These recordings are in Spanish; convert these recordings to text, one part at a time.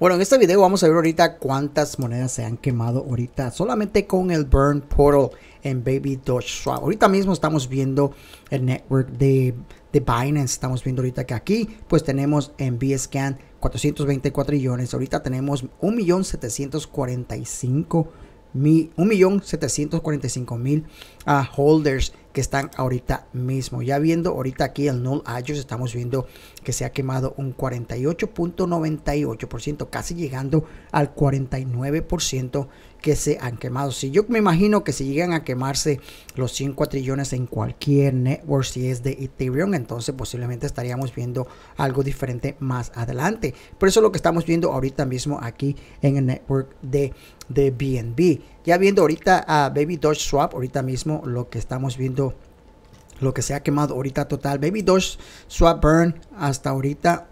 Bueno, en este video vamos a ver ahorita cuántas monedas se han quemado ahorita solamente con el Burn Portal en Baby Doge Swap. Ahorita mismo estamos viendo el network de, de Binance, estamos viendo ahorita que aquí pues tenemos en BScan 424 millones, ahorita tenemos 1.745 mil, 1.745.000 uh, ah, holders están ahorita mismo. Ya viendo ahorita aquí el null ellos estamos viendo que se ha quemado un 48.98%, casi llegando al 49% que se han quemado. Si yo me imagino que si llegan a quemarse los 5 trillones en cualquier network, si es de Ethereum, entonces posiblemente estaríamos viendo algo diferente más adelante. por eso lo que estamos viendo ahorita mismo aquí en el network de, de BNB. Ya viendo ahorita a Baby Dodge Swap, ahorita mismo lo que estamos viendo lo que se ha quemado ahorita total. Baby Dosh, Swap Burn, hasta ahorita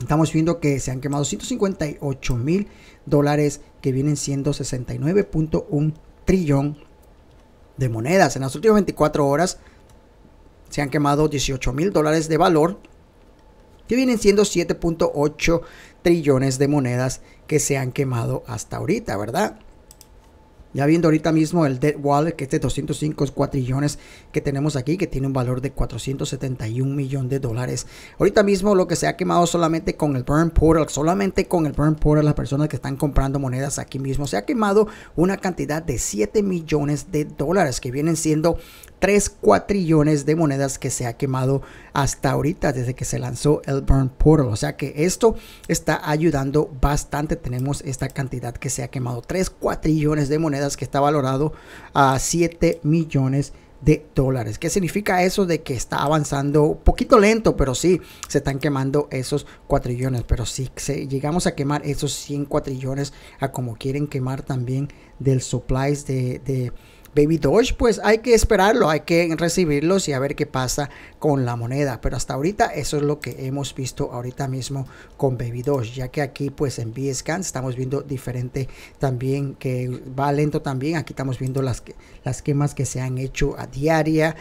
estamos viendo que se han quemado 158 mil dólares que vienen siendo 69.1 trillón de monedas. En las últimas 24 horas se han quemado 18 mil dólares de valor que vienen siendo 7.8 trillones de monedas que se han quemado hasta ahorita, ¿verdad? Ya viendo ahorita mismo el Dead Wallet, que es de 205 cuatrillones que tenemos aquí, que tiene un valor de 471 millones de dólares. Ahorita mismo lo que se ha quemado solamente con el Burn Portal, solamente con el Burn Portal, las personas que están comprando monedas aquí mismo, se ha quemado una cantidad de 7 millones de dólares, que vienen siendo 3 cuatrillones de monedas que se ha quemado hasta ahorita desde que se lanzó el Burn Portal. O sea que esto está ayudando bastante. Tenemos esta cantidad que se ha quemado, 3 cuatrillones de monedas que está valorado a 7 millones de dólares. ¿Qué significa eso de que está avanzando un poquito lento, pero sí se están quemando esos cuatrillones? Pero si sí, llegamos a quemar esos 100 cuatrillones a como quieren quemar también del supplies de Baby Doge, pues hay que esperarlo, hay que recibirlos y a ver qué pasa con la moneda. Pero hasta ahorita eso es lo que hemos visto ahorita mismo con Baby Doge, ya que aquí pues en BScan estamos viendo diferente también que va lento también. Aquí estamos viendo las, las quemas que se han hecho a diaria,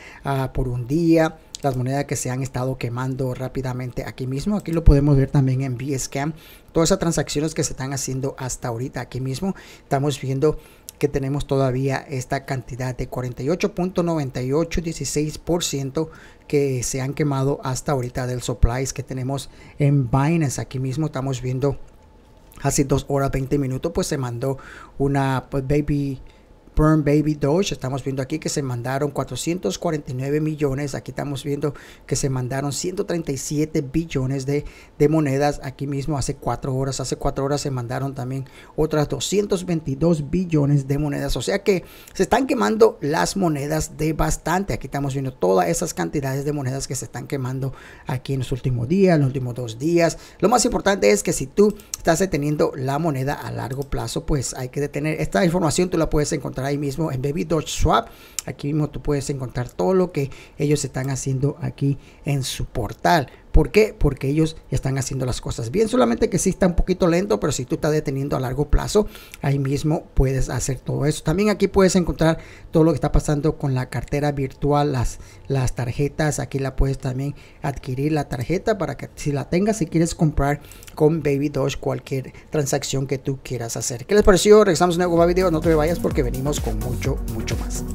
por un día las monedas que se han estado quemando rápidamente aquí mismo. Aquí lo podemos ver también en BSCAM. Todas esas transacciones que se están haciendo hasta ahorita aquí mismo. Estamos viendo que tenemos todavía esta cantidad de 16% que se han quemado hasta ahorita del supplies que tenemos en Binance. Aquí mismo estamos viendo hace 2 horas 20 minutos pues se mandó una pues, baby Burn Baby Doge. Estamos viendo aquí que se mandaron 449 millones. Aquí estamos viendo que se mandaron 137 billones de, de monedas. Aquí mismo hace cuatro horas, hace 4 horas se mandaron también otras 222 billones de monedas. O sea que se están quemando las monedas de bastante. Aquí estamos viendo todas esas cantidades de monedas que se están quemando aquí en los últimos días, en los últimos dos días. Lo más importante es que si tú estás deteniendo la moneda a largo plazo, pues hay que detener. Esta información tú la puedes encontrar ahí mismo en Baby Dodge Swap. Aquí mismo tú puedes encontrar todo lo que ellos están haciendo aquí en su portal. ¿Por qué? Porque ellos están haciendo las cosas bien, solamente que sí está un poquito lento, pero si tú estás deteniendo a largo plazo, ahí mismo puedes hacer todo eso. También aquí puedes encontrar todo lo que está pasando con la cartera virtual, las, las tarjetas, aquí la puedes también adquirir la tarjeta para que si la tengas, si quieres comprar con Baby Doge cualquier transacción que tú quieras hacer. ¿Qué les pareció? Regresamos a un nuevo video, no te vayas porque venimos con mucho, mucho más.